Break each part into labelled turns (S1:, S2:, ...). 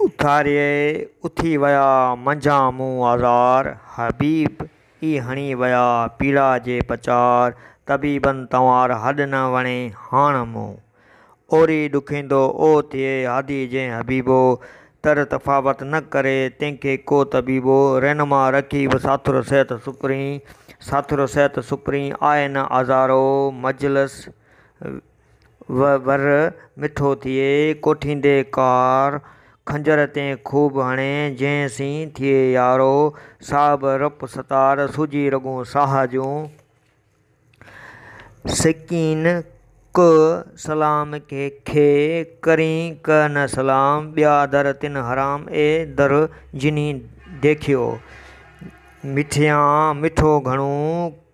S1: उथारे उथी वया मंझा मूं आज़ार हबीब ई हणी वया पीड़ा जे पचार तबीबन तवार हद न वणे हाण मूं ओरी ॾुखींदो ओ थिए हादी जे हबीबो तर तफ़ावत न करे तंहिंखे को तबीबो रहनुमा रखी बि साथुर सहु सुखुड़ी साथुर सहत सुपुरी आए न आज़ारो मजलस वर मिठो थिए कोठींदे कार खंजर ते खूब हणे जंहिं सी थिए यारो साब रप सतार सुजी रगूं साह जूं सिकीन क सलाम खे खे करी क न सलाम ॿिया दर तिन हराम ए दर जिनी देखियो मिठियां मिठो घणो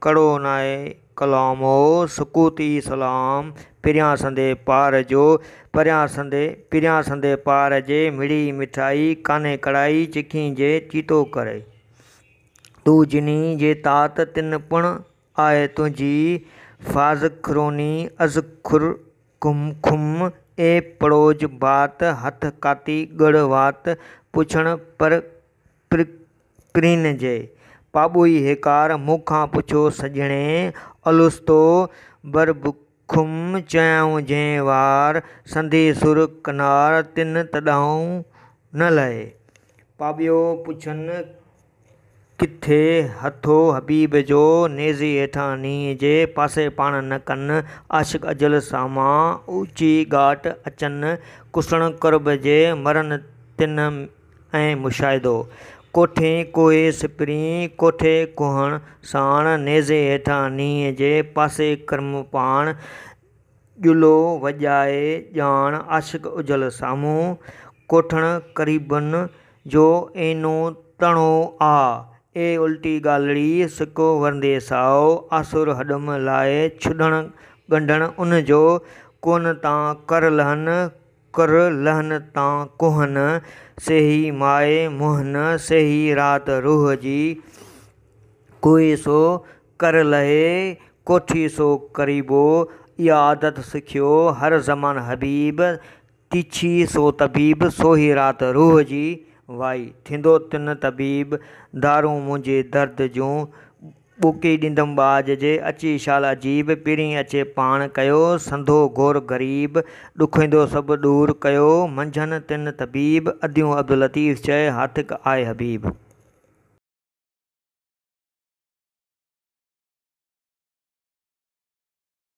S1: कड़ो नाहे कलामो सुकूती सलाम परियां संदे पार जो परियां संदे परियां संदे पार जे मिड़ी मिठाई काने कड़ाई चिखी जे चीतो करे तू जिनी जे तात तिन पिण आहे तुंहिंजी फाज़ खुरोनी अज़ खुर खुम खुम ए पड़ोज बात हथ काती गढ़ वात पुछण पर प्रिक्रीन जे पाबुई हेकार मूंखां पुछो सजणे अलुस्तो बर्बुखुम चयाऊं जंहिं वार संदी सुर कनार तिन तॾाऊं न लहे पाबियो पुछनि किथे हथो हबीब जो नेज़ी हेठां नि जे पासे पाण न कनि आशिक अजल सामां ऊची घाट अचनि कुसण कुर्ब जे मरनि तिन ऐं मुशाहिदो कोठें कोए सिपरी कोठे कोहण साण नेज़े हेठां नींहं जे पासे कर्म पाण ॼुल्हो वॼाए ॼाण आशिक़ उजल साम्हूं कोठण क़रीबन जो ऐनो तणो आ ए उल्टी गालड़ी सिको वरंदे साओ आसुर हडम लाइ छुॾण गंढण उन जो कोन तां कर लहन कर लहन ता कोहन ही माए मोहन ही रात रूह जी कोई सो कर लहे कोठी सो करीबो इहा आदत सिखियो हर ज़मान हबीब तिछी सो तबीब सोही रात रूह जी वाई थींदो तिन तबीब दारू मुझे दर्द जूं बुकी ॾींदुमि बाज जे अची शाल अजीब पिरी अचे पान कयो संधो घोर ग़रीब ॾुखींदो सब दूर कयो मंझन तिन तबीब अदियूं अब्दुल लतीफ़ चय हाथिक आए हबीब